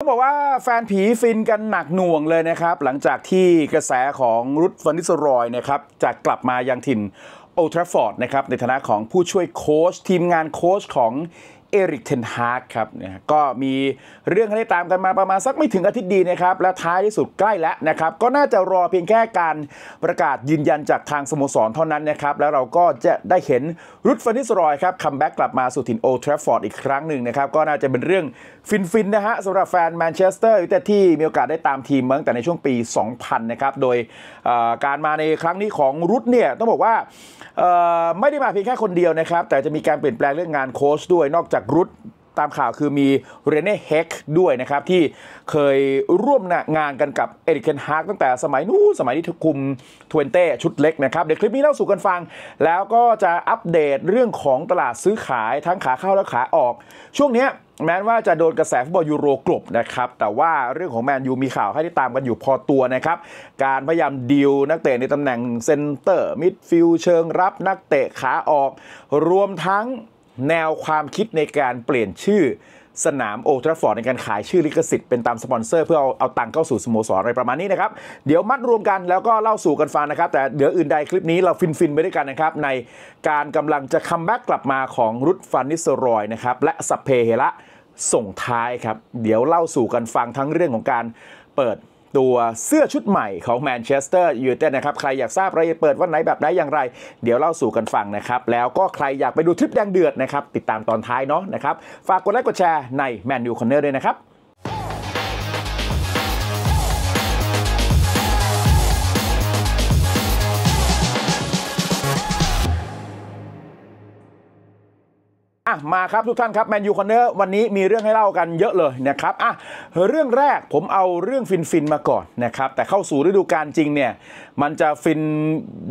ต้องบอกว่าแฟนผีฟินกันหนักหน่วงเลยนะครับ หลังจากที่กระแสของรุดฟันนิสรอยนะครับจะกลับมายังถิ่นโอทราฟอร์ดนะครับในฐานะของผู้ช่วยโค้ชทีมงานโค้ชของเอริกเทนฮาร์กครับเนี่ยก็มีเรื่องให้ตามกันมาประมาณสักไม่ถึงอาทิตย์ดีนะครับ และท้ายที่สุดใกล้แล้วนะครับ ก็น่าจะรอเพียงแค่การประกาศยืนยันจากทางสโมสรเท่านั้นนะครับแล้วเราก็จะได้เห็นรุดฟันนิสรอยครับคัมแบ็กกลับมาสู่ถิ่นโอทราฟอร์ดอีกครั้งหนึ่งนะครับก็น่าจะเป็นเรื่องฟิน ๆ นะฮะสำหรับแฟนแมนเชสเตอร์ยูไนเต็ดที่มีโอกาสได้ตามทีมเมืตังแต่ในช่วงปี 2000 นะครับ โดยการมาในครั้งนี้ของรุตเนี่ยต้องบอกว่าไม่ได้มาเพียงแค่คนเดียวนะครับ แต่จะมีการเปลี่ยนแปลงเรื่องงานโค้ชด้วยนอกจากรุตตามข่าวคือมีเรเน่เฮกด้วยนะครับ ที่เคยร่วมงานกันกับเอริกเคนฮากตั้งแต่สมัยนู้นสมัยที่คุมทวนเต้ชุดเล็กนะครับเดี๋ยวคลิปนี้เล่าสู่กันฟัง แล้วก็จะอัปเดตเรื่องของตลาดซื้อขายทั้งขาเข้าและขาออกช่วงเนี้ยแม้ว่าจะโดนกระแสฟุตบอลยูโรกลบนะครับ แต่ว่าเรื่องของแมนยูมีข่าวให้ได้ตามกันอยู่พอตัวนะครับ การพยายามดิวนักเตะในตำแหน่งเซนเตอร์มิดฟิลเชิงรับนักเตะขาออก รวมทั้งแนวความคิดในการเปลี่ยนชื่อสนามโอทราฟอร์ดในการขายชื่อลิขสิทธิ์เป็นตามสปอนเซอร์ เพื่อเอาเอาตังค์เข้าสู่สโมสรอะไรประมาณนี้นะครับ เดี๋ยวมัดรวมกันแล้วก็เล่าสู่กันฟังนะครับ แต่เดี๋ยวอื่นใดคลิปนี้เราฟินฟินไปด้วยกันนะครับในการกำลังจะคัมแบ็กกลับมาของรุดฟันนิสรอยนะครับและสัพเพเฮระส่งท้ายครับ เดี๋ยวเล่าสู่กันฟังทั้งเรื่องของการเปิดตัวเสื้อชุดใหม่ของแมนเชสเตอร์ยูไนเต็ดนะครับใครอยากทราบรายละเอียดเปิดวันไหนแบบไหนอย่างไร เดี๋ยวเล่าสู่กันฟังนะครับ แล้วก็ใครอยากไปดูทริปแดงเดือดนะครับ ติดตามตอนท้ายเนาะนะครับ ฝากกดไลค์กดแชร์ในแมนยูคอนเนอร์ด้วยนะครับอ่ะมาครับทุกท่านครับ แมนยูคอนเนอร์ วันนี้มีเรื่องให้เล่ากันเยอะเลยนะครับ อ่ะเรื่องแรกผมเอาเรื่องฟินฟินมาก่อนนะครับ แต่เข้าสู่ฤดูกาลจริงเนี่ย มันจะฟิน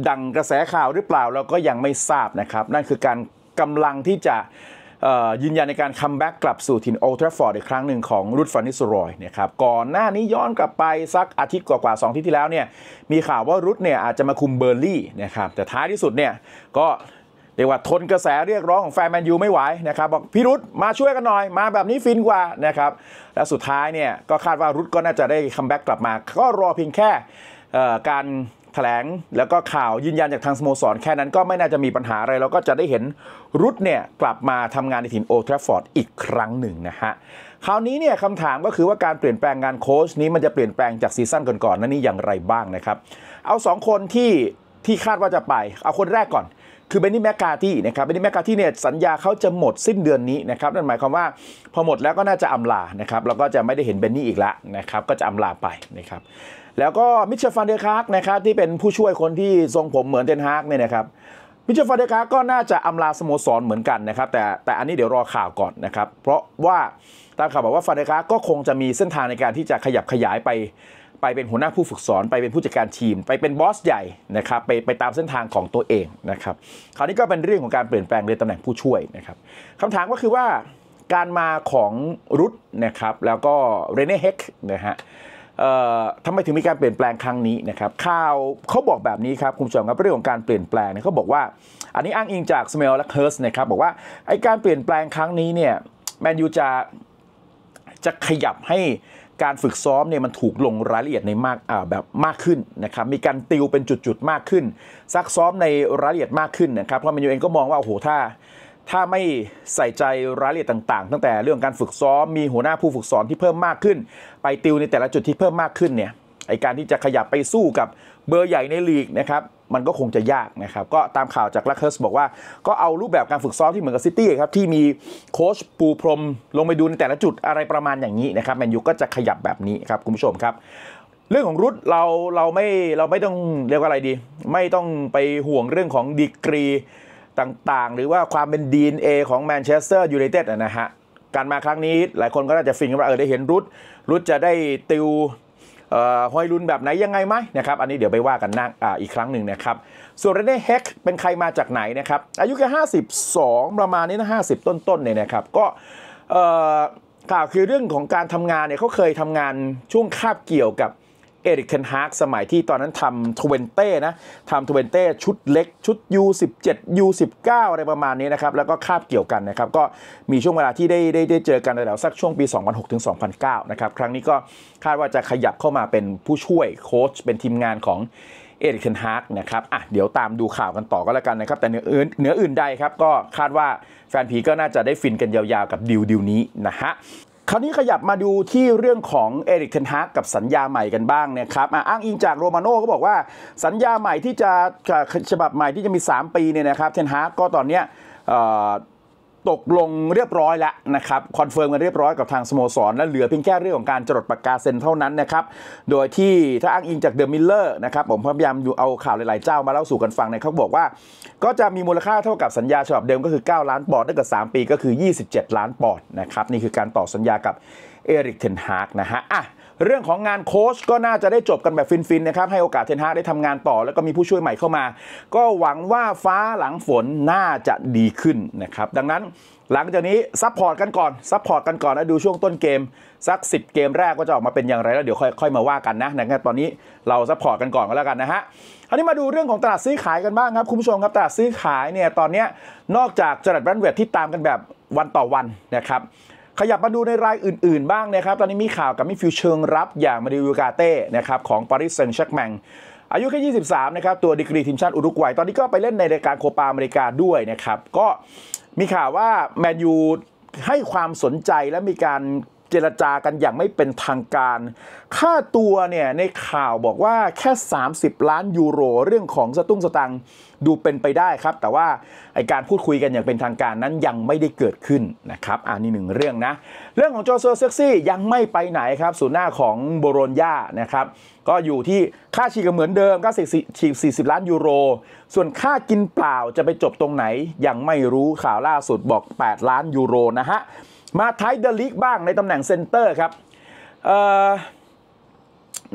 ดังกระแสข่าวหรือเปล่าเราก็ยังไม่ทราบนะครับ นั่นคือการกำลังที่จะยืนยันในการคัมแบ็กกลับสู่ทินโอลทราฟอร์ดอีกครั้งหนึ่งของรุดฟานิสรอยนะครับก่อนหน้านี้ย้อนกลับไปสักอาทิตย์กว่าๆสองที่ที่แล้วเนี่ยมีข่าวว่ารุดเนี่ยอาจจะมาคุมเบอร์ลี่นะครับแต่ท้ายที่สุดเนี่ยก็เรียกว่าทนกระแสเรียกร้องของแฟนแมนยูไม่ไหวนะครับบอก พี่รุธมาช่วยกันหน่อยมาแบบนี้ฟินกว่านะครับและสุดท้ายเนี่ย ก็คาดว่ารุธก็น่าจะได้คัมแบ็กกลับมา ก็รอเพียงแค่การแถลง แล้วก็ข่าวยืนยันจากทางสโมสรแค่นั้นก็ไม่น่าจะมีปัญหาอะไร เราก็จะได้เห็นรุตเนี่ย กลับมาทำงานในทีมโอทราฟอร์ดอีกครั้งหนึ่งนะฮะคราวนี้เนี่ยคำถามก็คือว่าการเปลี่ยนแปลงงานโค้ชนี้มันจะเปลี่ยนแปลงจากซีซั่นก่อนๆนั้นนี่อย่างไรบ้างนะครับเอา 2 คนที่ที่คาดว่าจะไป เอาคนแรกก่อนคือเบนนี่แมคกาที่นะครับเบนนี่แมคกาที่เนี่ยสัญญาเขาจะหมดสิ้นเดือนนี้นะครับนั่นหมายความว่าพอหมดแล้วก็น่าจะอำลานะครับแล้วก็จะไม่ได้เห็นเบนนี่อีกละนะครับก็จะอำลาไปนะครับแล้วก็มิเชลฟันเดอร์คาร์กนะครับที่เป็นผู้ช่วยคนที่ทรงผมเหมือนเดนฮาร์กเนี่ยนะครับมิเชลฟันเดอร์คาร์กก็น่าจะอำลาสโมสรเหมือนกันนะครับแต่แต่อันนี้เดี๋ยวรอข่าวก่อนนะครับเพราะว่าตามข่าวบอกว่าฟันเดอร์คาร์กก็คงจะมีเส้นทางในการที่จะขยับขยายไปไปเป็นหัวหน้าผู้ฝึกสอนไปเป็นผู้จัดการทีม ไปเป็นบอสใหญ่นะครับ ไปไปตามเส้นทางของตัวเองนะครับคราวนี้ก็เป็นเรื่องของการเปลี่ยนแปลงในตำแหน่งผู้ช่วยนะครับคำถามก็คือว่า การมาของรุตนะครับแล้วก็เรเน่เฮกนะฮะทำไมถึงมีการเปลี่ยนแปลงครั้งนี้นะครับข่าวเขาบอกแบบนี้ครับ คุณผู้ชมครับเรื่องของการเปลี่ยนแปลงเขาบอกว่าอันนี้อ้างอิงจากสเมลและเฮิร์สนะครับบอกว่าไอการเปลี่ยนแปลงครั้งนี้เนี่ยแมนยูจะจะขยับให้การฝึกซ้อมเนี่ยมันถูกลงรายละเอียดในมากแบบมากขึ้นนะครับมีการติวเป็นจุดๆมากขึ้น ซักซ้อมในรายละเอียดมากขึ้นนะครับเพราะมันยูเองก็มองว่าโอ้โหถ้าถ้าไม่ใส่ใจรายละเอียดต่าง ๆ ตั้งแต่เรื่องการฝึกซ้อมมีหัวหน้าผู้ฝึกสอนที่เพิ่มมากขึ้น ไปติวในแต่ละจุดที่เพิ่มมากขึ้นเนี่ยไอการที่จะขยับไปสู้กับเบอร์ใหญ่ในลีกนะครับ มันก็คงจะยากนะครับ ก็ตามข่าวจากลักเคิร์สบอกว่า ก็เอารูปแบบการฝึกซ้อมที่เหมือนกับซิตี้ครับที่มีโค้ชปูพรม ลงไปดูในแต่ละจุดอะไรประมาณอย่างนี้นะครับแมนยูก็จะขยับแบบนี้ครับคุณผู้ชมครับ เรื่องของรุดเราเราไม่เราไม่ต้องเรียกว่าอะไรดี ไม่ต้องไปห่วงเรื่องของดีกรีต่างๆหรือว่าความเป็น DNA ของแมนเชสเตอร์ยูไนเต็ดนะฮะการมาครั้งนี้หลายคนก็น่าจะฟินกันว่าเออได้เห็นรุดรุดจะได้ติวฮอยลุนแบบไหนยังไงไหมนะครับอันนี้เดี๋ยวไปว่ากันนั่งออีกครั้งหนึ่งนะครับส่วนเรเน่เฮกเป็นใครมาจากไหนนะครับอายุแค่52 ประมาณนี้นะ50 ต้น ๆ เนี่ยนะครับ ก็ข่าวคือเรื่องของการทำงานเนี่ยเขาเคยทำงานช่วงคาบเกี่ยวกับเอริกเทนฮากสมัยที่ตอนนั้นทำทเวนเต้นะ ทำทเวนเต้ชุดเล็กชุด U17 U19 อะไรประมาณนี้นะครับ แล้วก็คาบเกี่ยวกันนะครับ ก็มีช่วงเวลาที่ได้ได้ได้เจอกันแล้วสักช่วงปี 2006ถึง 2009 นะครับ ครั้งนี้ก็คาดว่าจะขยับเข้ามาเป็นผู้ช่วย โค้ชเป็นทีมงานของเอริกเทนฮากนะครับ อ่ะเดี๋ยวตามดูข่าวกันต่อก็แล้วกันนะครับ แต่เนื้ออื่นเนื้ออื่นใดครับ ก็คาดว่าแฟนผีก็น่าจะได้ฟินกันยาวๆกับดิวดิวนี้นะฮะคราวนี้ขยับมาดูที่เรื่องของเอริกเทนฮากกับสัญญาใหม่กันบ้างนะครับอ้างอิงจากโรมาโน่ก็บอกว่าสัญญาใหม่ที่จะฉบับใหม่ที่จะมี 3 ปีเนี่ยนะครับเทนฮากก็ตอนเนี้ยตกลงเรียบร้อยแล้วนะครับ คอนเฟิร์มกันเรียบร้อยกับทางสโมสร และเหลือเพียงแค่เรื่องของการจดปากกาเซ็นเท่านั้นนะครับ โดยที่ถ้าอ้างอิงจากเดอะมิลเลอร์นะครับ ผมพยายามอยู่เอาข่าวหลายๆเจ้ามาเล่าสู่กันฟังเนี่ยเขาบอกว่า ก็จะมีมูลค่าเท่ากับสัญญาฉบับเดิมก็คือ 9 ล้านปอนด์ด้กับ 3 ปีก็คือ 27 ล้านปอนด์นะครับนี่คือการต่อสัญญากับเอริกเทนฮากนะฮะอ่ะเรื่องของงานโค้ชก็น่าจะได้จบกันแบบฟินๆนะครับให้โอกาสเทนฮาได้ทำงานต่อ แล้วก็มีผู้ช่วยใหม่เข้ามา ก็หวังว่าฟ้าหลังฝนน่าจะดีขึ้นนะครับ ดังนั้นหลังจากนี้ซัพพอร์ตกันก่อนซัพพอร์ตกันก่อนนะดูช่วงต้นเกม สัก 10 เกมแรกก็จะออกมาเป็นอย่างไร แล้วเดี๋ยวค่อยยมาว่ากันนะนะตอนนี้เราซัพพอร์ตกันก่อนก็แล้วกันนะฮะอันนี้มาดูเรื่องของตลาดซื้อขายกันบ้างครับคุณผู้ชมครับตลาดซื้อขายเนี่ยตอนนี้นอกจากจรัดแบรนด์เวทที่ตามกันแบบวันต่อวันนะครับขยับมาดูในรายอื่นๆบ้างนะครับ ตอนนี้มีข่าวกับมิฟิวเชิงรับอย่างมาดิวกาเต้นะครับของปารีสแซงชักแมงอายุแค่23 นะครับ ตัวดีกรีทีมชาติอุรุกวัย ตอนนี้ก็ไปเล่นในรายการโคปาอเมริกาด้วยนะครับ ก็มีข่าวว่า แมนยูให้ความสนใจและมีการเจรจากันอย่างไม่เป็นทางการ ค่าตัวเนี่ยในข่าวบอกว่าแค่ 30 ล้านยูโรเรื่องของสตุ้งสตังดูเป็นไปได้ครับ แต่ว่าไอการพูดคุยกันอย่างเป็นทางการนั้นยังไม่ได้เกิดขึ้นนะครับอันนี้หนึ่งเรื่องนะ เรื่องของโจเซอร์เซ็กซี่ยังไม่ไปไหนครับศูนย์หน้าของโบโรญญานะครับก็อยู่ที่ค่าฉีกเหมือนเดิมก็ฉีกิบล้านยูโรส่วนค่ากินเปล่าจะไปจบตรงไหน ยังไม่รู้ข่าวล่าสุดบอก 8 ล้านยูโรนะฮะมาไทเดลิกบ้างในตำแหน่งเซนเตอร์ครับ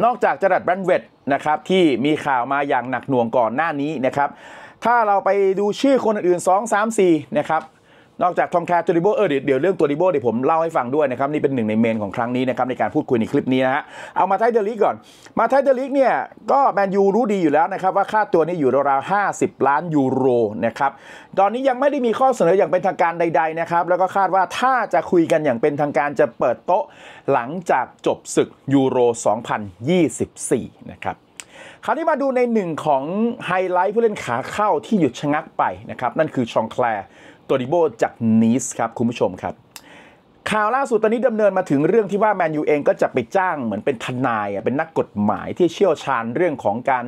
นอกจากจรัดแบรนเวดนะครับ ที่มีข่าวมาอย่างหนักหน่วงก่อนหน้านี้นะครับ ถ้าเราไปดูชื่อคนอื่น2 3 4 นะครับนอกจากทอมแคร์ตัวริโบเออเดี๋ยวเรื่องตัวริโบเดี๋ยวผมเล่าให้ฟังด้วยนะครับ นี่เป็นหนึ่งในเมนของครั้งนี้นะครับในการพูดคุยในคลิปนี้นะฮะเอามาไทเดอร์ลิกก่อนมาไทเดอร์ลิกเนี่ยก็แมนยูรู้ดีอยู่แล้วนะครับ ว่าค่าตัวนี้อยู่ราวๆ50 ล้านยูโรนะครับตอนนี้ยังไม่ได้มีข้อเสนออย่างเป็นทางการใดๆนะครับ แล้วก็คาดว่าถ้าจะคุยกันอย่างเป็นทางการจะเปิดโต๊ะหลังจากจบศึกยูโร2024นะครับคราวนี้มาดูในหนึ่งของไฮไลท์ผู้เล่นขาเข้าที่หยุดชะงักไปนะครับนั่นคือชองแคลร์โดิโบจากนีสครับคุณผู้ชมครับ ข่าวล่าสุดตอนนี้ดำเนินมาถึงเรื่องที่ว่าแมนยูเองก็จะไปจ้างเหมือนเป็นทนายเป็นนักกฎหมายที่เชี่ยวชาญเรื่องของการ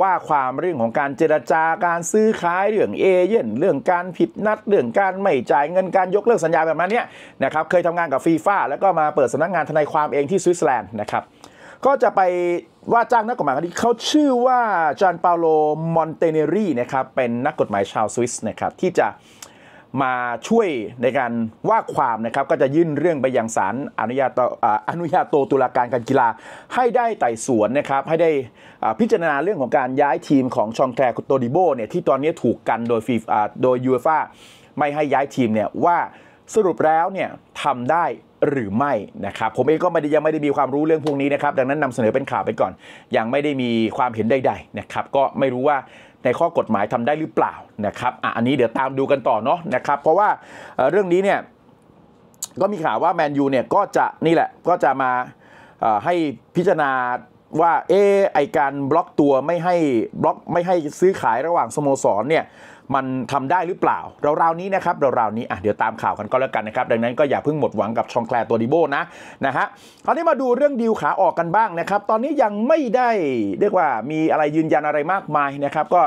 ว่าความเรื่องของการเจรจาการซื้อขาย เรื่องเอเย่นเรื่องการผิดนัดเรื่องการไม่จ่าย เงินการยกเลิกสัญญาแบบนั้นเนี่ยนะครับเคยทำงานกับฟีฟ่าแล้วก็มาเปิดสำนักงานทนายความเองที่สวิตเซอร์แลนด์นะครับก็จะไปว่าจ้างนักกฎหมายคนนี้เขาชื่อว่าจานเปาโลมอนเตเนรีนะครับเป็นนักกฎหมายชาวสวิสนะครับที่จะมาช่วยในการว่าความนะครับ ก็จะยื่นเรื่องไปยังศาลอนุญาโตอนุญาโตตุลาการการกีฬาให้ได้ไต่สวนนะครับให้ได้พิจารณาเรื่องของการย้ายทีมของชองแทรคุโตดิโบเนี่ยที่ตอนนี้ถูกกันโดยฟีโดยยูเอฟ่าไม่ให้ย้ายทีมเนี่ยว่าสรุปแล้วเนี่ยทำได้หรือไม่นะครับ ผมเองก็ไม่ได้ยังไม่ได้มีความรู้เรื่องพวกนี้นะครับ ดังนั้นนำเสนอเป็นข่าวไปก่อนยังไม่ได้มีความเห็นใดๆนะครับก็ไม่รู้ว่าในข้อกฎหมายทำได้หรือเปล่านะครับ อ่ะอันนี้เดี๋ยวตามดูกันต่อเนาะนะครับเพราะว่าเรื่องนี้เนี่ยก็มีข่าวว่าแมนยูเนี่ยก็จะนี่แหละ ก็จะมาให้พิจารณาว่าเออไอการบล็อกตัวไม่ให้บล็อกไม่ให้ซื้อขายระหว่างสโมสรเนี่ยมันทำได้หรือเปล่าเราๆนี้นะครับเราๆนี้อ่ะเดี๋ยวตามข่าวกันก็แล้วกันนะครับดังนั้นก็อย่าเพิ่งหมดหวังกับชองแคลตัวดิโบนะนะฮะคราวนี้มาดูเรื่องดีลขาออกกันบ้างนะครับตอนนี้ยังไม่ได้เรียกว่ามีอะไรยืนยันอะไรมากมาย นะครับ ก็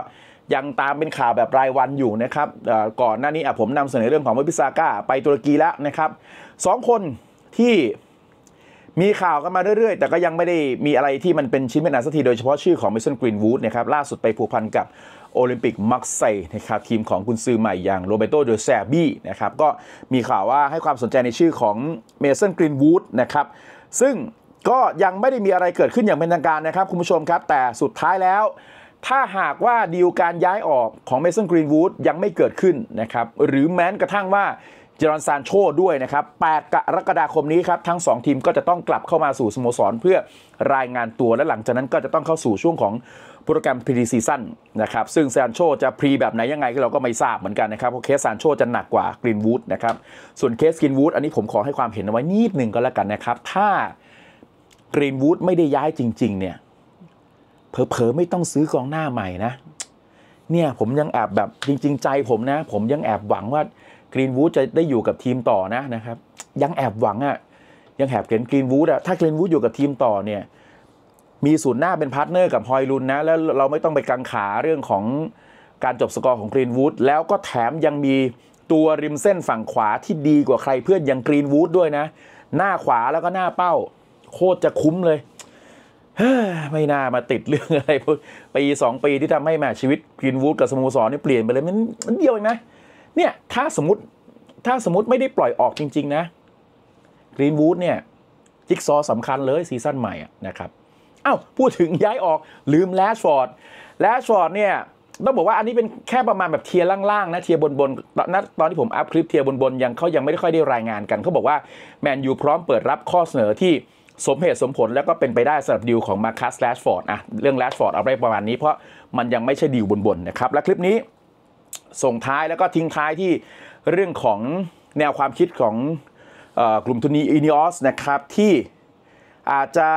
ยังตามเป็นข่าวแบบรายวันอยู่นะครับก่อนหน้านี้ผมนำเสนอเรื่องของมพิซาก้าไปตุรกีแล้วนะครับสองคนที่มีข่าวกันมาเรื่อยๆ แต่ก็ยังไม่ได้มีอะไรที่มันเป็นชิ้นเป็นอันสักทีโดยเฉพาะชื่อของมิสันกรีนวูดนะครับล่าสุดไปผูกพันกับโอลิมปิกมักไซนะครับทีมของกุนซือใหม่อย่างโรเบโตเดอแซบี้นะครับ ก็มีข่าวว่าให้ความสนใจในชื่อของเมสันกรีนวูดนะครับ ซึ่งก็ยังไม่ได้มีอะไรเกิดขึ้นอย่างเป็นทางการนะครับคุณผู้ชมครับ แต่สุดท้ายแล้ว ถ้าหากว่าดีลการย้ายออกของเมสันกรีนวูดยังไม่เกิดขึ้นนะครับ หรือแม้กระทั่งว่าเจรอนซานโชด้วยนะครับ8กรกฎาคมนี้ครับทั้ง 2 ทีมก็จะต้องกลับเข้ามาสู่สโมสรเพื่อรายงานตัวและหลังจากนั้นก็จะต้องเข้าสู่ช่วงของโปรแกรมพรีซีซั่นนะครับ ซึ่งซานโชจะพรีแบบไหนยังไงก็เราก็ไม่ทราบเหมือนกันนะครับ เพราะเคสซานโชจะหนักกว่ากรีนวูดนะครับ ส่วนเคสกรีนวูดอันนี้ผมขอให้ความเห็นเอาไว้นิดหนึ่งก็แล้วกันนะครับ ถ้ากรีนวูดไม่ได้ย้ายจริง ๆ เนี่ย เผลอๆ ไม่ต้องซื้อกองหน้าใหม่นะ เนี่ยผมยังแอบแบบ จริงๆ ใจผมนะ ผมยังแอบหวังว่ากรีนวูดจะได้อยู่กับทีมต่อนะนะครับ ยังแอบหวังอะ่ะ ยังแอบเห็นกรีนวูดอะถ้ากรีนวูดอยู่กับทีมต่อเนี่ยมีศูนย์หน้าเป็นพาร์ทเนอร์กับฮอยลุนนะแล้วเราไม่ต้องไปกังขาเรื่องของการจบสกอร์ของกรีนวูดแล้วก็แถมยังมีตัวริมเส้นฝั่งขวาที่ดีกว่าใครเพื่อนอย่างกรีนวูดด้วยนะ หน้าขวาแล้วก็หน้าเป้าโคตรจะคุ้มเลยไม่น่ามาติดเรื่องอะไรปีสองปีที่ทำให้แม่ชีวิตกรีนวูดกับสโมสรนี่เปลี่ยนไปเลยมันเดียวเองนะเนี่ย ถ้าสมมติถ้าสมมติไม่ได้ปล่อยออกจริง ๆ นะกรีนวูดเนี่ยจิ๊กซอสำคัญเลยซีซั่นใหม่นะครับเอ้าพูดถึงย้ายออกลืมแลชฟอร์ดแลชฟอร์ดเนี่ยต้องบอกว่าอันนี้เป็นแค่ประมาณแบบเทียร์ล่างๆนะ เทียร์บนๆ ตอนตอนที่ผมอัพคลิปเทียร์บนๆยังเขายังไม่ได้ค่อยได้รายงานกันเขาบอกว่า แมนยูพร้อมเปิดรับข้อเสนอที่สมเหตุสมผลแล้วก็เป็นไปได้สำหรับดีลของมาคัสแลชฟอร์ดอะเรื่องแลชฟอร์ดเอาไว้ประมาณนี้เพราะมันยังไม่ใช่ดีลบนๆนะครับและคลิปนี้ส่งท้ายแล้วก็ทิ้งท้ายที่เรื่องของแนวความคิดของกลุ่มทุนนีอินิออสนะครับที่อาจจะ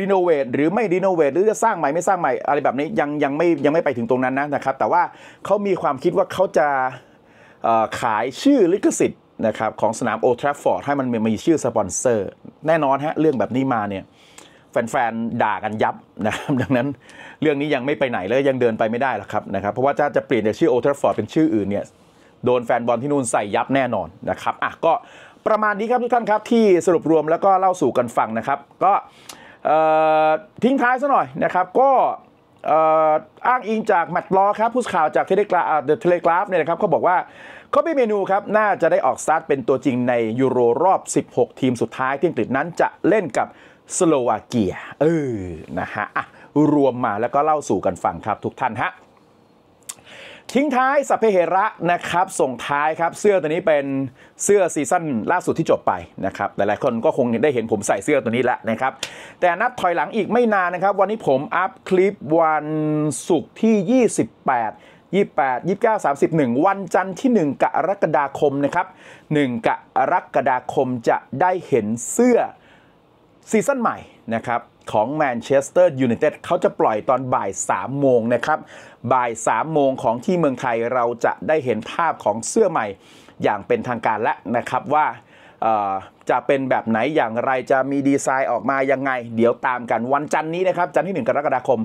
รีโนเวทหรือไม่รีโนเวทหรือจะสร้างใหม่ไม่สร้างใหม่ อะไรแบบนี้ยังยังไม่ ยังไม่ไปถึงตรงนั้นนะนะครับ แต่ว่าเขามีความคิดว่าเขาจะขายชื่อลิขสิทธิ์นะครับของสนามโอทราฟฟอร์ดให้มันมีชื่อสปอนเซอร์แน่นอนฮะเรื่องแบบนี้มาเนี่ยแฟนๆด่ากันยับนะครับดังนั้นเรื่องนี้ยังไม่ไปไหนเลยยังเดินไปไม่ได้หรอกครับนะครับเพราะว่าจะจะเปลี่ยนจากชื่อโอทราฟอร์ดเป็นชื่ออื่นเนี่ยโดนแฟนบอลที่นู่นใส่ยับแน่นอนนะครับอ่ะก็ประมาณนี้ครับทุกท่านครับที่สรุปรวมแล้วก็เล่าสู่กันฟังนะครับก็ทิ้งท้ายซะหน่อยนะครับ ก็อ้างอิงจากแมตต์ลอครับ ผู้ข่าวจากเทเลกราเดอะเทเลกราฟเนี่ยนะครับเขาบอกว่าเขาป็่เมนูครับ น่าจะได้ออกสตาร์ทเป็นตัวจริงในยูโรรอบ 16 ทีมสุดท้าย ที่อังกฤษนั้นจะเล่นกับสโลวาเกียเออ นะฮะรวมมาแล้วก็เล่าสู่กันฟังครับทุกท่านฮะทิ้งท้ายสัพเพเหระนะครับส่งท้ายครับเสื้อตัวนี้เป็นเสื้อซีซั่นล่าสุดที่จบไปนะครับหลายๆคนก็คงได้เห็นผมใส่เสื้อตัวนี้แล้วนะครับ แต่นับถอยหลังอีกไม่นานนะครับวันนี้ผมอัพคลิปวันศุกร์ที่ 28 28 29 3 1วันจันทร์ที่ 1กรกฎาคมนะครับ 1กรกฎาคมจะได้เห็นเสื้อซีซั่นใหม่นะครับของแมนเชสเตอร์ยูไนเต็ดเขาจะปล่อยตอนบ่าย 3 โมงนะครับ บ่าย 3 โมงของที่เมืองไทยเราจะได้เห็นภาพของเสื้อใหม่อย่างเป็นทางการแล้วนะครับว่าจะเป็นแบบไหนอย่างไรจะมีดีไซน์ออกมายังไง เดี๋ยวตามกันวันจันนี้นะครับจันที่1กรกฎาคม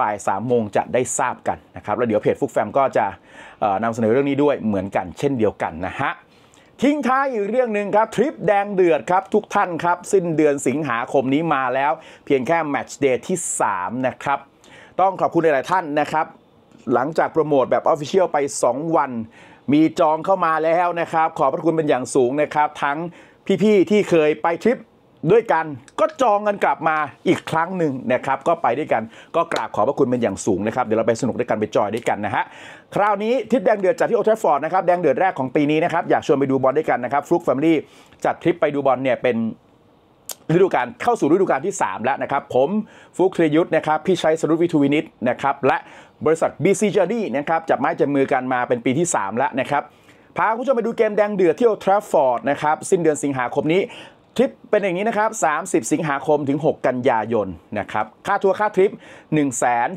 บ่าย3 โมงจะได้ทราบกันนะครับ แล้วเดี๋ยวเพจฟุกแฟมก็จะนำเสนอเรื่องนี้ด้วยเหมือนกัน เช่นเดียวกันนะฮะทิ้งท้ายอีกเรื่องหนึ่งครับ ทริปแดงเดือดครับ ทุกท่านครับ สิ้นเดือนสิงหาคมนี้มาแล้ว เพียงแค่แมตช์เดย์ที่ 3 นะครับ ต้องขอบคุณหลายท่านนะครับ หลังจากโปรโมทแบบออฟฟิเชียลไป 2 วัน มีจองเข้ามาแล้วนะครับขอบพระคุณเป็นอย่างสูงนะครับ ทั้งพี่ ๆ ที่เคยไปทริปด้วยกันก็จองกันกลับมาอีกครั้งหนึ่งนะครับก็ไปด้วยกัน ก็กราบขอบพระคุณเป็นอย่างสูงนะครับเดี๋ยวเราไปสนุกด้วยกันไปจอยด้วยกันนะฮะคราวนี้ทิศแดงเดือดจัดที่โอเทฟอร์ดนะครับแดงเดือดแรกของปีนี้นะครับอยากชวนไปดูบอลด้วยกันนะครับฟลุกแฟมิลี่จัดทริปไปดูบอลเนี่ยเป็นฤดูกาลเข้าสู่ฤดูกาลที่ 3 แล้วนะครับผมฟุกทรยุทธ์นะครับพี่ชัยสรุปวิทูวินิตนะครับและบริษัท BC Journey นะครับจับไม้จับมือกันมาเป็นปีที่ 3 แล้วนะครับพาคุณผู้ชมไปดูเกมแดงเดือดที่โอทราฟอร์ดนะครับสิ้นเดือนสิงหาคมนี้ทริปเป็นอย่างนี้นะครับ 30 สิงหาคมถึง 6 กันยายน นะครับ ค่าทัวร์ ค่าทริป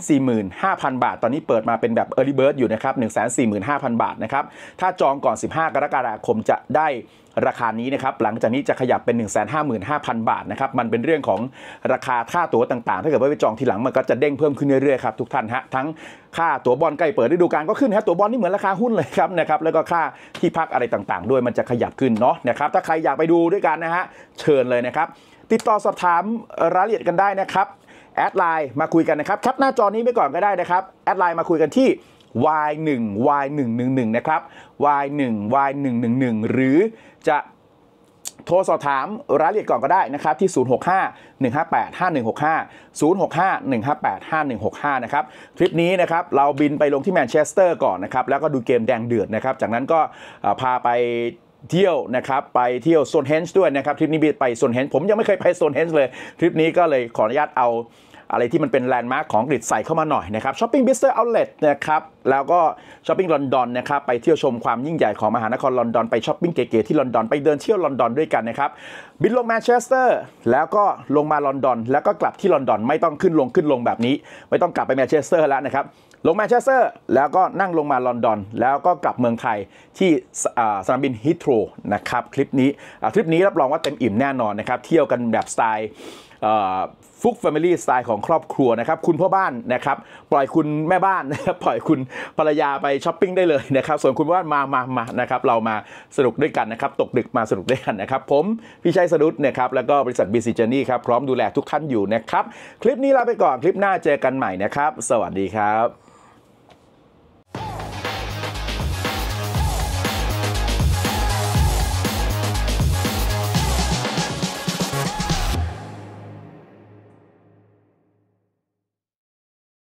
145,000 บาท ตอนนี้เปิดมาเป็นแบบ Early Bird อยู่นะครับ 145,000 บาทนะครับ ถ้าจองก่อน 15 กรกฎาคมจะได้ราคานี้นะครับ หลังจากนี้จะขยับเป็น 155,000 บาทนะครับ มันเป็นเรื่องของราคาค่าตั๋วต่างๆ ถ้าเกิดว่าไปจองทีหลังมันก็จะเด้งเพิ่มขึ้นเรื่อย ๆ ครับทุกท่านฮะ ทั้งค่าตัวบอลใกล้เปิดฤดูกาลก็ขึ้นนะตัวบอลนี่เหมือนราคาหุ้นเลยครับนะครับแล้วก็ค่าที่พักอะไรต่างๆ ด้วยมันจะขยับขึ้นเนาะนะครับถ้าใครอยากไปดูด้วยกันนะฮะเชิญเลยนะครับติดต่อสอบถามรายละเอียดกันได้นะครับแอดไลน์มาคุยกันนะครับแคปหน้าจอนี้ไปก่อนก็ได้นะครับแอดไลน์มาคุยกันที่ y 1 y 1 1 1นะครับ y 1 y 1 1 1หรือจะโทรสอบถามรายละเอียดก่อนก็ได้นะครับ ที่ 065-158-5165 065-158-5165 นะครับทริปนี้นะครับเราบินไปลงที่แมนเชสเตอร์ก่อนนะครับแล้วก็ดูเกมแดงเดือดนะครับ จากนั้นก็พาไปเที่ยวนะครับ ไปเที่ยวโซนเฮนส์ด้วยนะครับทริปนี้ไปโซนเฮนส์ผมยังไม่เคยไปโซนเฮนส์เลยทริปนี้ก็เลยขออนุญาตเอาอะไรที่มันเป็นแลนด์มาร์คของอังกฤษใส่เข้ามาหน่อยนะครับช้อปปิ้งบิสเตอร์เอาเลตนะครับแล้วก็ช้อปปิ้งลอนดอนนะครับไปเที่ยวชมความยิ่งใหญ่ของมหานครลอนดอนไปช้อปปิ้งเก๋ๆที่ลอนดอนไปเดินเที่ยวลอนดอนด้วยกันนะครับบินลงแมนเชสเตอร์แล้วก็ลงมาลอนดอน แล้วก็กลับที่ลอนดอนไม่ต้องขึ้นลงขึ้นลงแบบนี้ ไม่ต้องกลับไปแมนเชสเตอร์แล้วนะครับลงแมนเชสเตอร์แล้วก็นั่งลงมาลอนดอน แล้วก็กลับเมืองไทยที่สนามบินฮิตโตรนะครับคลิปนี้ทริปนี้รับรองว่าเต็มอิ่มแน่นอนนะครับเที่ยวกันแบบสไตล์ฟุกแฟมิลี่สไตล์ของครอบครัวนะครับ คุณพ่อบ้านนะครับ ปล่อยคุณแม่บ้านนะครับ ปล่อยคุณภรรยาไปช้อปปิ้ง ได้เลยนะครับ ส่วนคุณพ่อบ้านมามามานะครับ เรามาสนุกด้วยกันนะครับ ตกดึกมาสนุกด้วยกันนะครับ ผมพี่ชัยสรุตนะครับแล้วก็บริษัทบีซีเจนี่ครับพร้อมดูแลทุกท่านอยู่นะครับคลิปนี้ลาไปก่อนคลิปหน้าเจอกันใหม่นะครับ สวัสดีครับ